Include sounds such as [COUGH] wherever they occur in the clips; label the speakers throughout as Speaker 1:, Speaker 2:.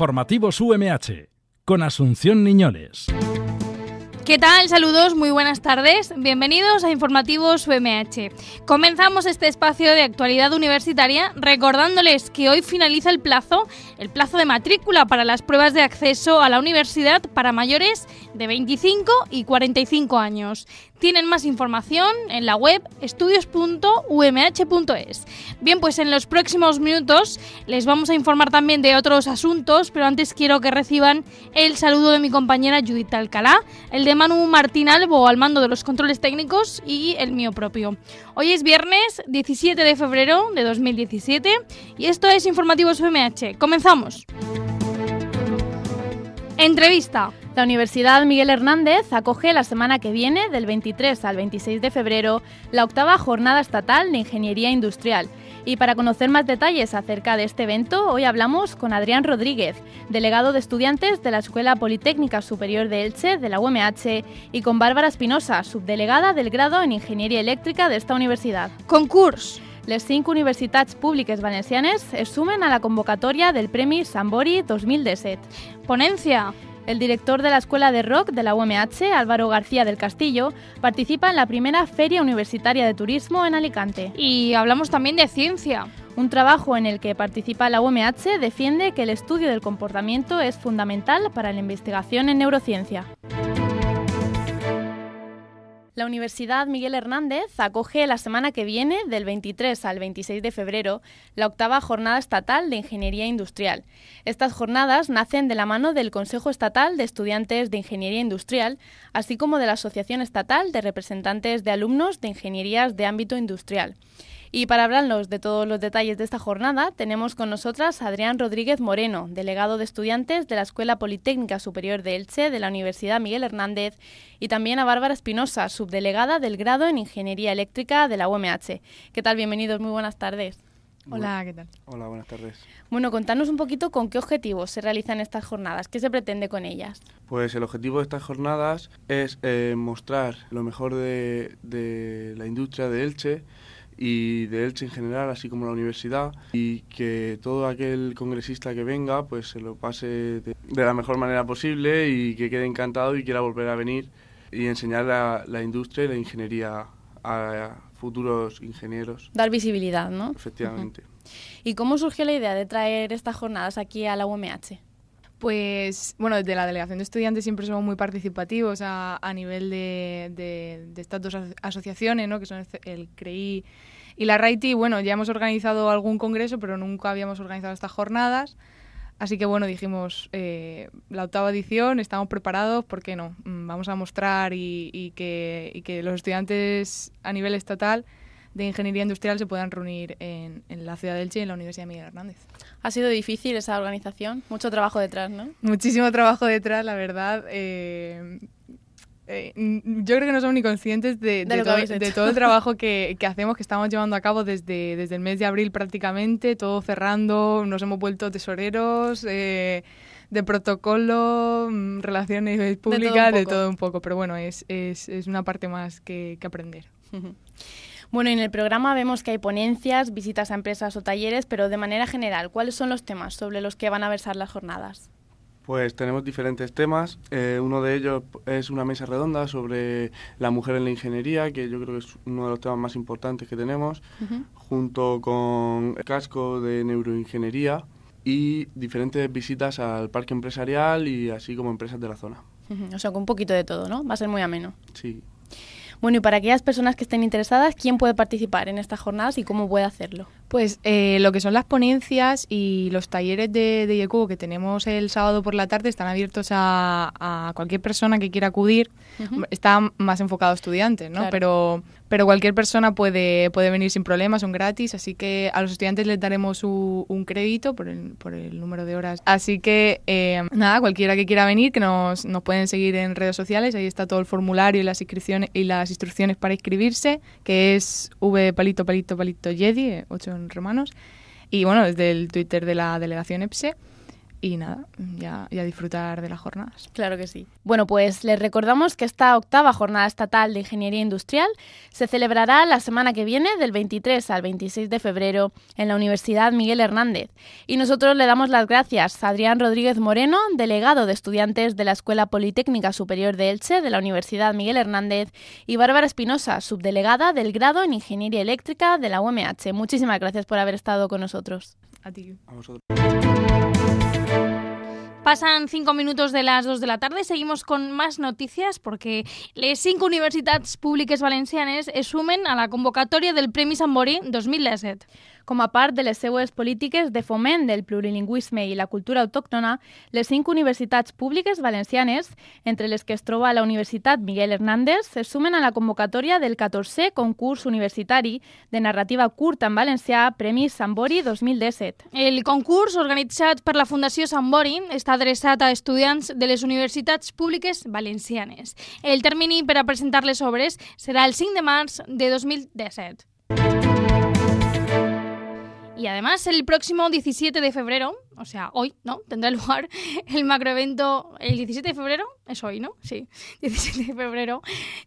Speaker 1: Informativos UMH con Asunción Niñoles.
Speaker 2: ¿Qué tal? Saludos, muy buenas tardes. Bienvenidos a Informativos UMH. Comenzamos este espacio de actualidad universitaria recordándoles que hoy finaliza el plazo, el plazo de matrícula para las pruebas de acceso a la universidad para mayores de 25 y 45 años. Tienen más información en la web estudios.umh.es. Bien, pues en los próximos minutos les vamos a informar también de otros asuntos, pero antes quiero que reciban el saludo de mi compañera Judith Alcalá, el de de Manu Martín Albo al mando de los controles técnicos y el mío propio. Hoy es viernes 17 de febrero de 2017 y esto es Informativos FMH. Comenzamos.
Speaker 3: Entrevista. La Universidad Miguel Hernández acoge la semana que viene, del 23 al 26 de febrero, la octava Jornada Estatal de Ingeniería Industrial. Y para conocer más detalles acerca de este evento, hoy hablamos con Adrián Rodríguez, delegado de estudiantes de la Escuela Politécnica Superior de Elche de la UMH, y con Bárbara Espinosa, subdelegada del grado en Ingeniería Eléctrica de esta universidad. Concurs! Las cinco universidades públicas valencianas se sumen a la convocatoria del Premio Sambori 2017. ¡Ponencia! El director de la Escuela de Rock de la UMH, Álvaro García del Castillo, participa en la primera Feria Universitaria de Turismo en Alicante. Y hablamos también de ciencia. Un trabajo en el que participa la UMH defiende que el estudio del comportamiento es fundamental para la investigación en neurociencia. La Universidad Miguel Hernández acoge la semana que viene, del 23 al 26 de febrero, la octava Jornada Estatal de Ingeniería Industrial. Estas jornadas nacen de la mano del Consejo Estatal de Estudiantes de Ingeniería Industrial, así como de la Asociación Estatal de Representantes de Alumnos de Ingenierías de Ámbito Industrial. Y para hablarnos de todos los detalles de esta jornada, tenemos con nosotras a Adrián Rodríguez Moreno, delegado de estudiantes de la Escuela Politécnica Superior de Elche de la Universidad Miguel Hernández, y también a Bárbara Espinosa, subdelegada del grado en Ingeniería Eléctrica de la UMH. ¿Qué tal? Bienvenidos, muy buenas tardes.
Speaker 4: Hola, ¿qué tal? Hola, buenas tardes.
Speaker 3: Bueno, contanos un poquito con qué objetivos se realizan estas jornadas, qué se pretende con ellas.
Speaker 4: Pues el objetivo de estas jornadas es eh, mostrar lo mejor de la industria de Elche, y de Elche en general, así como la universidad, y que todo aquel congresista que venga pues se lo pase de, la mejor manera posible y que quede encantado y quiera volver a venir y enseñar la, la industria y la ingeniería a futuros ingenieros.
Speaker 3: Dar visibilidad, ¿no?
Speaker 4: Efectivamente.
Speaker 3: ¿Y cómo surgió la idea de traer estas jornadas aquí a la UMH?
Speaker 1: Pues bueno, desde la delegación de estudiantes siempre somos muy participativos a, nivel de, estas dos asociaciones, ¿no? que son el, CREI y la RAITI. Bueno, ya hemos organizado algún congreso, pero nunca habíamos organizado estas jornadas. Así que bueno, dijimos, eh, la octava edición, estamos preparados, ¿por qué no? Mm, vamos a mostrar y que los estudiantes a nivel estatal de Ingeniería Industrial se puedan reunir en, la ciudad de Elche y en la Universidad Miguel Hernández. Ha sido difícil esa organización, mucho trabajo detrás, ¿no? Muchísimo trabajo detrás, la verdad. Eh, eh, yo creo que no somos ni conscientes de, de, todo, el [LAUGHS] trabajo que, hacemos, que estamos llevando a cabo desde, desde el mes de abril prácticamente, todo cerrando, nos hemos vuelto tesoreros. Eh, de protocolo, mm, relaciones públicas, de todo un poco. Todo Pero bueno, es, es, una parte más que, que aprender. [LAUGHS]
Speaker 3: Bueno, en el programa vemos que hay ponencias, visitas a empresas o talleres, pero de manera general, ¿cuáles son los temas sobre los que van a versar las jornadas?
Speaker 4: Pues tenemos diferentes temas. Eh, uno de ellos es una mesa redonda sobre la mujer en la ingeniería, que yo creo que es uno de los temas más importantes que tenemos, junto con el casco de neuroingeniería y diferentes visitas al parque empresarial y así como empresas de la zona.
Speaker 3: O sea, con un poquito de todo, ¿no? Va a ser muy ameno. Sí. Bueno, y para aquellas personas que estén interesadas, ¿quién puede participar en estas jornadas y cómo puede hacerlo?
Speaker 1: Pues eh, lo que son las ponencias y los talleres de, de que tenemos el sábado por la tarde están abiertos a, cualquier persona que quiera acudir. Está más enfocado a estudiantes, ¿no? Pero, pero cualquier persona puede, puede venir sin problemas, son gratis, así que a los estudiantes les daremos un crédito por el, por el, número de horas. Así que em, nada, cualquiera que quiera venir, que nos, nos pueden seguir en redes sociales, ahí está todo el formulario y las inscripciones y las instrucciones para inscribirse, que es v palito palito palito yedi 8 eh, romanos. Y bueno, desde el Twitter de la delegación EPSE y nada, ya, disfrutar de las jornadas.
Speaker 3: Claro que sí. Bueno, pues les recordamos que esta octava jornada estatal de ingeniería industrial se celebrará la semana que viene, del 23 al 26 de febrero, en la Universidad Miguel Hernández. Y nosotros le damos las gracias a Adrián Rodríguez Moreno, delegado de estudiantes de la Escuela Politécnica Superior de Elche de la Universidad Miguel Hernández, y Bárbara Espinosa, subdelegada del grado en Ingeniería Eléctrica de la UMH. Muchísimas gracias por haber estado con nosotros. A ti.
Speaker 2: A vosotros. Pasan cinco minutos de las dos de la tarde. Seguimos con más noticias porque las cinco universidades públicas valencianas asumen sumen a la convocatoria del Premio Sambori 2017.
Speaker 3: Com a part de les seues polítiques de foment del plurilingüisme i la cultura autòctona, les cinc universitats públiques valencianes, entre les que es troba la Universitat Miguel Hernández, se sumen a la convocatòria del 14è concurs universitari de narrativa curta en valencià Premi Sant Bori 2017. El concurs, organitzat per la Fundació Sant Bori,
Speaker 2: està adreçat a estudiants de les universitats públiques valencianes. El termini per a presentar les obres serà el 5 de març de 2017. Y además el próximo 17 de febrero o sea, hoy, ¿no? Tendrá [LAUGHS] lugar el macroevento el 17 de febrero, es hoy, ¿no? Sí, 17 [LAUGHS] de febrero.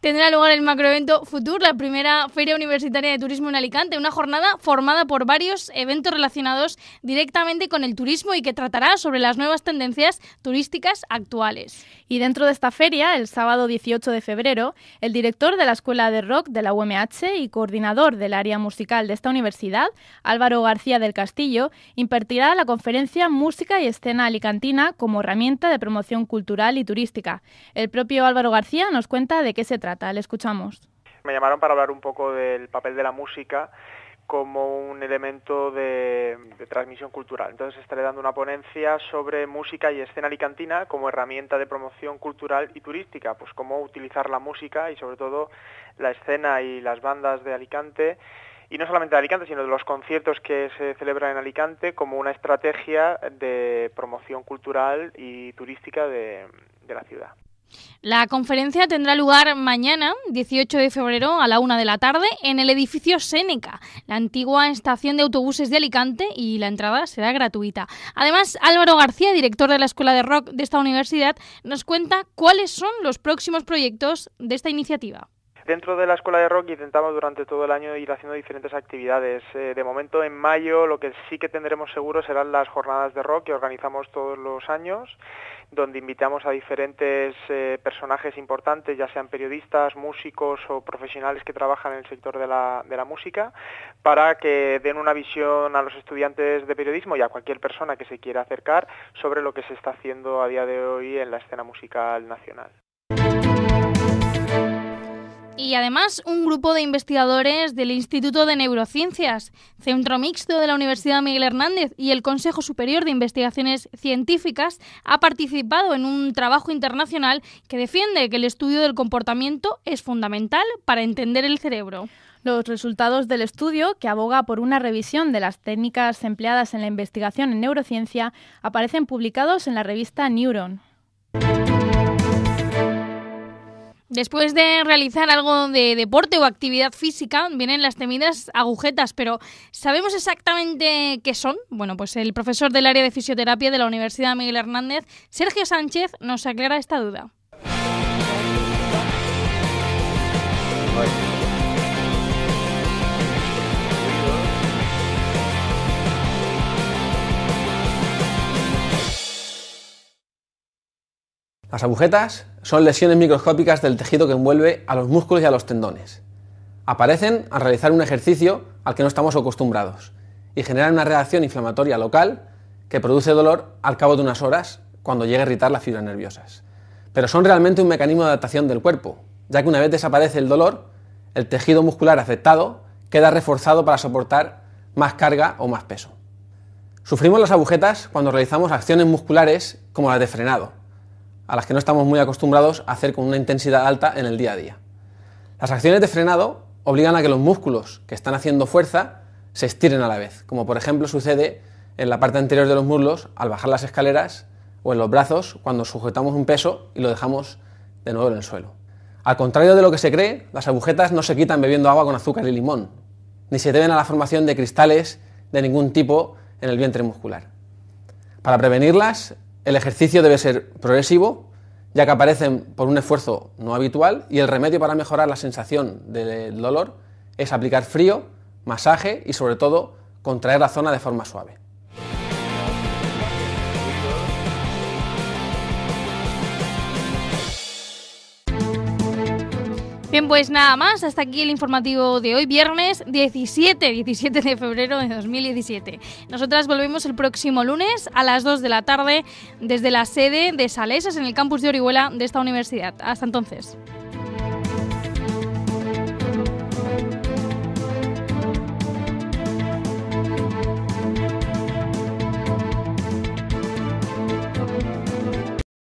Speaker 2: Tendrá lugar el macroevento Futur, la primera feria universitaria de turismo en Alicante, una jornada formada por varios eventos relacionados directamente con el turismo y que tratará sobre las nuevas
Speaker 3: tendencias turísticas actuales. Y dentro de esta feria, el sábado 18 de febrero, el director de la Escuela de Rock de la UMH y coordinador del área musical de esta universidad, Álvaro García del Castillo, impartirá la conferencia música y escena alicantina como herramienta de promoción cultural y turística. El propio Álvaro García nos cuenta de qué se trata. Le escuchamos.
Speaker 4: Me llamaron para hablar un poco del papel de la música como un elemento de, de, transmisión cultural. Entonces estaré dando una ponencia sobre música y escena alicantina como herramienta de promoción cultural y turística, pues cómo utilizar la música y sobre todo la escena y las bandas de Alicante y no solamente de Alicante, sino de los conciertos que se celebran en Alicante como una estrategia de promoción cultural y turística de, la ciudad.
Speaker 2: La conferencia tendrá lugar mañana, 18 de febrero, a la una de la tarde, en el edificio Seneca, la antigua estación de autobuses de Alicante, y la entrada será gratuita. Además, Álvaro García, director de la Escuela de Rock de esta universidad, nos cuenta cuáles son los próximos proyectos de esta
Speaker 4: iniciativa. Dentro de la escuela de rock intentamos durante todo el año ir haciendo diferentes actividades. Eh, de momento en mayo lo que sí que tendremos seguro serán las jornadas de rock que organizamos todos los años, donde invitamos a diferentes eh, personajes importantes, ya sean periodistas, músicos o profesionales que trabajan en el sector de la música, para que den una visión a los estudiantes de periodismo y a cualquier persona que se quiera acercar sobre lo que se está haciendo a día de hoy en la escena musical nacional.
Speaker 2: Y además un grupo de investigadores del Instituto de Neurociencias, Centro Mixto de la Universidad Miguel Hernández y el Consejo Superior de Investigaciones Científicas ha participado en un trabajo internacional que defiende que el estudio del comportamiento
Speaker 3: es fundamental para entender el cerebro. Los resultados del estudio, que aboga por una revisión de las técnicas empleadas en la investigación en neurociencia, aparecen publicados en la revista Neuron. Después de
Speaker 2: realizar algo de deporte o actividad física, vienen las temidas agujetas, pero ¿sabemos exactamente qué son? Bueno, pues el profesor del área de fisioterapia de la Universidad Miguel Hernández, Sergio Sánchez, nos aclara esta duda.
Speaker 5: Las agujetas son lesiones microscópicas del tejido que envuelve a los músculos y a los tendones. Aparecen al realizar un ejercicio al que no estamos acostumbrados y generan una reacción inflamatoria local que produce dolor al cabo de unas horas cuando llega a irritar las fibras nerviosas. Pero son realmente un mecanismo de adaptación del cuerpo, ya que una vez desaparece el dolor, el tejido muscular afectado queda reforzado para soportar más carga o más peso. Sufrimos las agujetas cuando realizamos acciones musculares como la de frenado, a las que no estamos muy acostumbrados a hacer con una intensidad alta en el día a día. Las acciones de frenado obligan a que los músculos que están haciendo fuerza se estiren a la vez, como por ejemplo sucede en la parte anterior de los muslos al bajar las escaleras o en los brazos cuando sujetamos un peso y lo dejamos de nuevo en el suelo. Al contrario de lo que se cree, las agujetas no se quitan bebiendo agua con azúcar y limón, ni se deben a la formación de cristales de ningún tipo en el vientre muscular. Para prevenirlas, el ejercicio debe ser progresivo, ya que aparecen por un esfuerzo no habitual y el remedio para mejorar la sensación del eh, dolor es aplicar frío, masaje y sobre todo contraer la zona de forma suave.
Speaker 2: Bien, pues nada más, hasta aquí el informativo de hoy, viernes 17, 17 de febrero de 2017. Nosotras volvemos el próximo lunes a las 2 de la tarde desde la sede de Salesas en el campus de Orihuela de esta universidad. Hasta entonces.